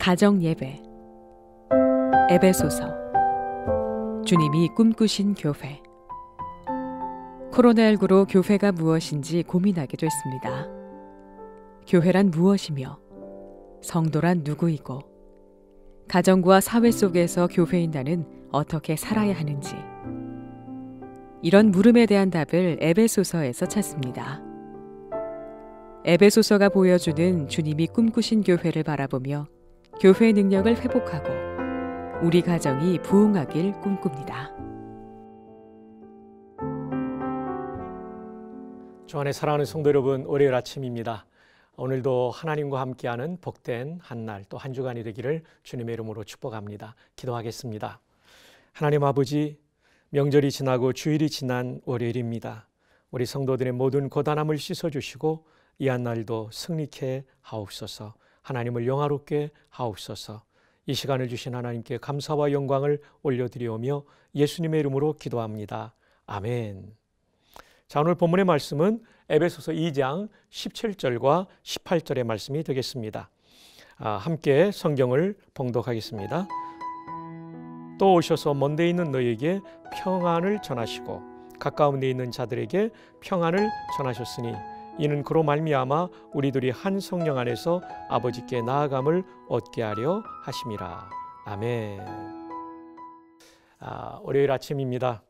가정 예배 에베소서 주님이 꿈꾸신 교회 코로나19로 교회가 무엇인지 고민하게 됐습니다. 교회란 무엇이며 성도란 누구이고 가정과 사회 속에서 교회인단는 어떻게 살아야 하는지 이런 물음에 대한 답을 에베소서에서 찾습니다. 에베소서가 보여주는 주님이 꿈꾸신 교회를 바라보며 교회 능력을 회복하고 우리 가정이 부흥하길 꿈꿉니다. 주안의 사랑하는 성도 여러분, 월요일 아침입니다. 오늘도 하나님과 함께하는 복된 한 날 또 한 주간이 되기를 주님의 이름으로 축복합니다. 기도하겠습니다. 하나님 아버지, 명절이 지나고 주일이 지난 월요일입니다. 우리 성도들의 모든 고단함을 씻어주시고 이 한 날도 승리케 하옵소서. 하나님을 영화롭게 하옵소서. 이 시간을 주신 하나님께 감사와 영광을 올려드리오며 예수님의 이름으로 기도합니다. 아멘. 자, 오늘 본문의 말씀은 에베소서 2장 17절과 18절의 말씀이 되겠습니다. 아, 함께 성경을 봉독하겠습니다. 또 오셔서 먼데 있는 너에게 평안을 전하시고 가까운 데 있는 자들에게 평안을 전하셨으니 이는 그로 말미암아 우리들이 한 성령 안에서 아버지께 나아감을 얻게 하려 하심이라. 아멘. 아, 월요일 아침입니다.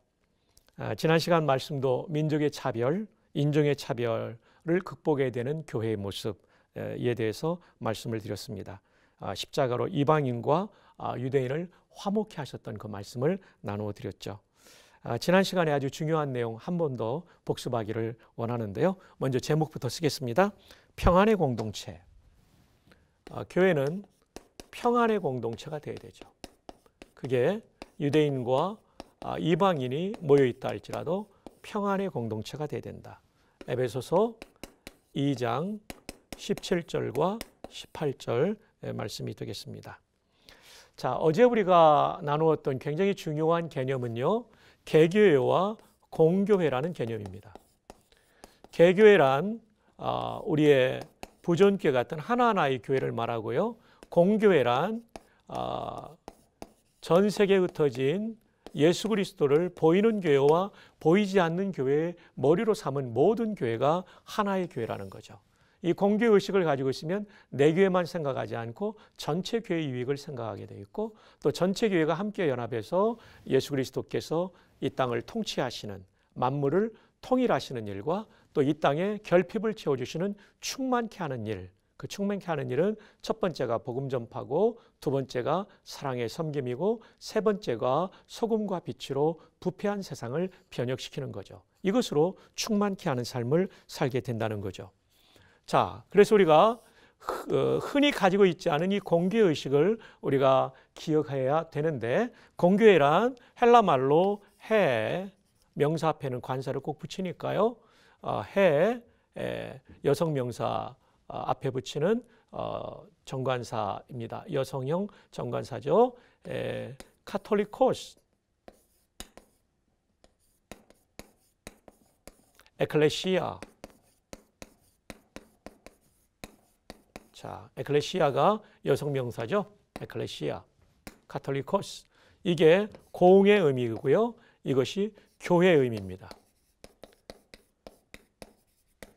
아, 지난 시간 말씀도 민족의 차별, 인종의 차별을 극복해야 되는 교회의 모습에 대해서 말씀을 드렸습니다. 아, 십자가로 이방인과 아, 유대인을 화목해 하셨던 그 말씀을 나누어 드렸죠. 아, 지난 시간에 아주 중요한 내용 한 번 더 복습하기를 원하는데요. 먼저 제목부터 쓰겠습니다. 평안의 공동체. 아, 교회는 평안의 공동체가 되어야 되죠. 그게 유대인과 아, 이방인이 모여 있다 할지라도 평안의 공동체가 되어야 된다. 에베소서 2장 17절과 18절 말씀이 되겠습니다. 자, 어제 우리가 나누었던 굉장히 중요한 개념은요. 개교회와 공교회라는 개념입니다. 개교회란 아, 우리의 부존교 같은 하나하나의 교회를 말하고요. 공교회란 아, 전 세계에 흩어진 예수 그리스도를 보이는 교회와 보이지 않는 교회의 머리로 삼은 모든 교회가 하나의 교회라는 거죠. 이 공교 의식을 가지고 있으면 내 교회만 생각하지 않고 전체 교회 의 유익을 생각하게 되어 있고 또 전체 교회가 함께 연합해서 예수 그리스도께서 이 땅을 통치하시는 만물을 통일하시는 일과 또 이 땅에 결핍을 채워주시는 충만케 하는 일. 그 충만케 하는 일은 첫 번째가 복음 전파고 두 번째가 사랑의 섬김이고 세 번째가 소금과 빛으로 부패한 세상을 변혁시키는 거죠. 이것으로 충만케 하는 삶을 살게 된다는 거죠. 자, 그래서 우리가 어, 흔히 가지고 있지 않은 이 공교의 식을 우리가 기억해야 되는데 공교회란 헬라 말로 해 명사 앞에는 관사를 꼭 붙이니까요. 어, 해 여성 명사 어, 앞에 붙이는 정관사입니다. 여성형 정관사죠. 카톨리코스 에클레시아 자, 에클레시아가 여성 명사죠. 에클레시아, 카톨리코스. 이게 공의 의미고요. 이것이 교회의 의미입니다.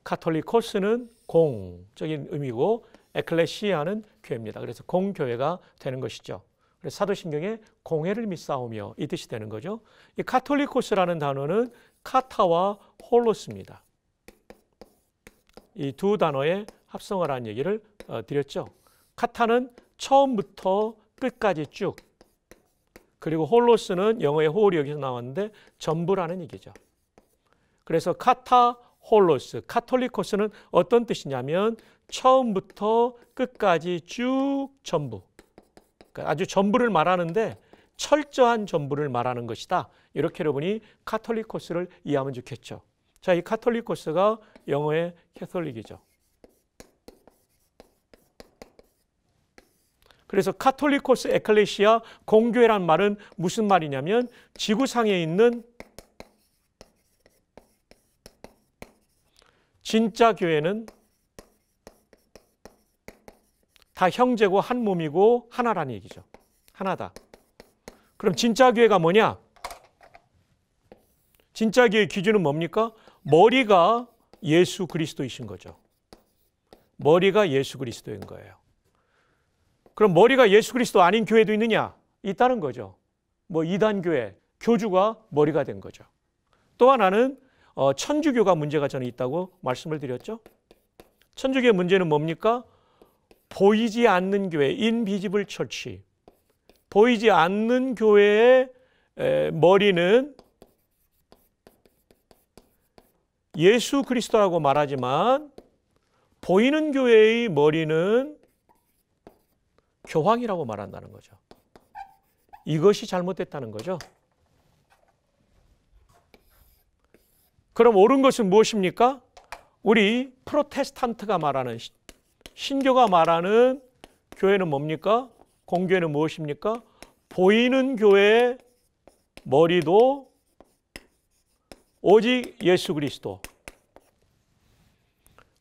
카톨리코스는 공적인 의미고 에클레시아는 교회입니다. 그래서 공교회가 되는 것이죠. 그래서 사도신경에 공회를 믿사오며 이 뜻이 되는 거죠. 이 카톨리코스라는 단어는 카타와 홀로스입니다. 이 두 단어의 합성어라는 얘기를 어, 드렸죠. 카타는 처음부터 끝까지 쭉 그리고 홀로스는 영어의 호이 여기서 나왔는데 전부라는 얘기죠. 그래서 카타 홀로스, 카톨리코스는 어떤 뜻이냐면 처음부터 끝까지 쭉 전부. 그러니까 아주 전부를 말하는데 철저한 전부를 말하는 것이다. 이렇게 여러분이 카톨리코스를 이해하면 좋겠죠. 자, 이 카톨리코스가 영어의 캐톨릭이죠. 그래서 카톨리코스 에클레시아 공교회란 말은 무슨 말이냐면 지구상에 있는 진짜 교회는 다 형제고 한 몸이고 하나라는 얘기죠. 하나다. 그럼 진짜 교회가 뭐냐? 진짜 교회 기준은 뭡니까? 머리가 예수 그리스도이신 거죠. 머리가 예수 그리스도인 거예요. 그럼 머리가 예수 그리스도 아닌 교회도 있느냐? 있다는 거죠. 뭐 이단 교회, 교주가 머리가 된 거죠. 또 하나는 어, 천주교가 문제가 저는 있다고 말씀을 드렸죠. 천주교의 문제는 뭡니까? 보이지 않는 교회, 인비지블 처치. 보이지 않는 교회의 머리는 예수 그리스도라고 말하지만 보이는 교회의 머리는 교황이라고 말한다는 거죠. 이것이 잘못됐다는 거죠. 그럼 옳은 것은 무엇입니까? 우리 프로테스탄트가 말하는 신교가 말하는 교회는 뭡니까? 공교회는 무엇입니까? 보이는 교회의 머리도 오직 예수 그리스도.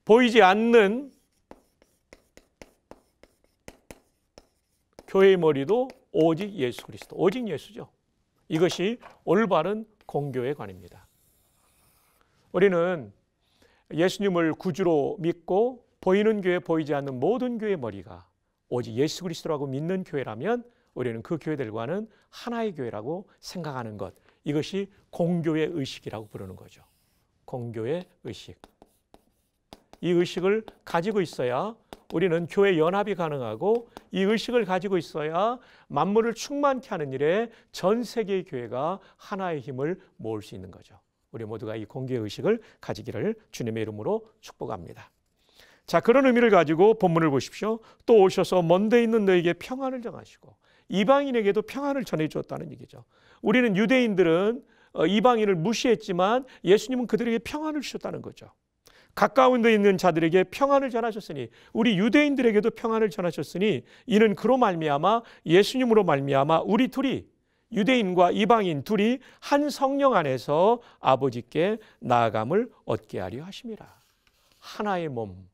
보이지 않는 교회의 머리도 오직 예수 그리스도, 오직 예수죠. 이것이 올바른 공교의 관입니다. 우리는 예수님을 구주로 믿고 보이는 교회, 보이지 않는 모든 교회 머리가 오직 예수 그리스도라고 믿는 교회라면 우리는 그 교회들과는 하나의 교회라고 생각하는 것. 이것이 공교의 의식이라고 부르는 거죠. 공교의 의식. 이 의식을 가지고 있어야 우리는 교회 연합이 가능하고 이 의식을 가지고 있어야 만물을 충만케 하는 일에 전 세계의 교회가 하나의 힘을 모을 수 있는 거죠. 우리 모두가 이 공개의 의식을 가지기를 주님의 이름으로 축복합니다. 자, 그런 의미를 가지고 본문을 보십시오. 또 오셔서 먼데 있는 너에게 평안을 정하시고 이방인에게도 평안을 전해 주었다는 얘기죠. 우리는 유대인들은 어, 이방인을 무시했지만 예수님은 그들에게 평안을 주셨다는 거죠. 가까운 데 있는 자들에게 평안을 전하셨으니 우리 유대인들에게도 평안을 전하셨으니 이는 그로 말미암아 예수님으로 말미암아 우리 둘이 유대인과 이방인 둘이 한 성령 안에서 아버지께 나아감을 얻게 하려 하심이라. 하나의 몸,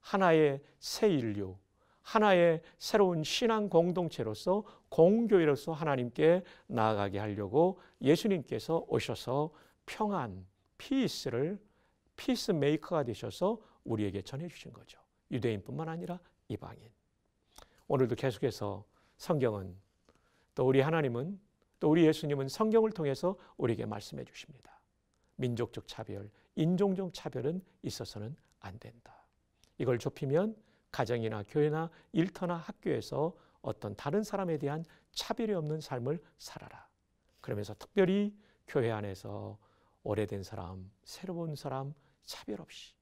하나의 새 인류, 하나의 새로운 신앙 공동체로서 공교회로서 하나님께 나아가게 하려고 예수님께서 오셔서 평안, 피스를 피스메이커가 되셔서 우리에게 전해 주신 거죠. 유대인뿐만 아니라 이방인. 오늘도 계속해서 성경은 또 우리 하나님은 또 우리 예수님은 성경을 통해서 우리에게 말씀해 주십니다. 민족적 차별, 인종적 차별은 있어서는 안 된다. 이걸 좁히면 가정이나 교회나 일터나 학교에서 어떤 다른 사람에 대한 차별이 없는 삶을 살아라. 그러면서 특별히 교회 안에서 오래된 사람, 새로운 사람, 차별 없이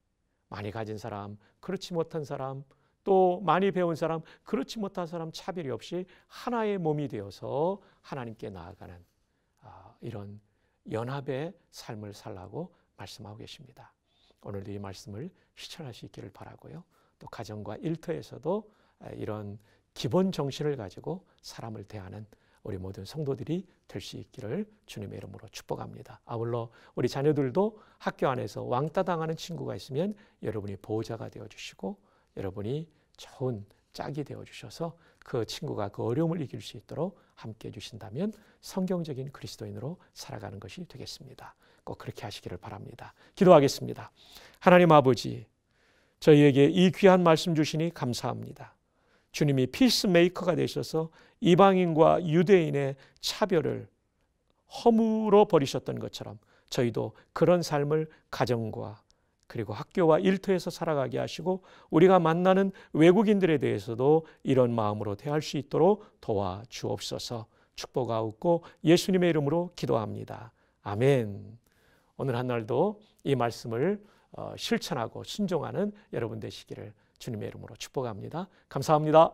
많이 가진 사람, 그렇지 못한 사람, 또 많이 배운 사람, 그렇지 못한 사람 차별이 없이 하나의 몸이 되어서 하나님께 나아가는 아, 이런 연합의 삶을 살라고 말씀하고 계십니다. 오늘도 이 말씀을 실천할 수 있기를 바라고요. 또 가정과 일터에서도 이런 기본 정신을 가지고 사람을 대하는 우리 모든 성도들이 될 수 있기를 주님의 이름으로 축복합니다. 아울러 우리 자녀들도 학교 안에서 왕따 당하는 친구가 있으면 여러분이 보호자가 되어 주시고 여러분이 좋은 짝이 되어 주셔서 그 친구가 그 어려움을 이길 수 있도록 함께 해 주신다면 성경적인 그리스도인으로 살아가는 것이 되겠습니다. 꼭 그렇게 하시기를 바랍니다. 기도하겠습니다. 하나님 아버지, 저희에게 이 귀한 말씀 주시니 감사합니다. 주님이 피스메이커가 되셔서 이방인과 유대인의 차별을 허물어 버리셨던 것처럼 저희도 그런 삶을 가정과 그리고 학교와 일터에서 살아가게 하시고 우리가 만나는 외국인들에 대해서도 이런 마음으로 대할 수 있도록 도와 주옵소서 축복하옵고 예수님의 이름으로 기도합니다. 아멘. 오늘 한날도 이 말씀을 어, 실천하고 순종하는 여러분 되시기를 주님의 이름으로 축복합니다. 감사합니다.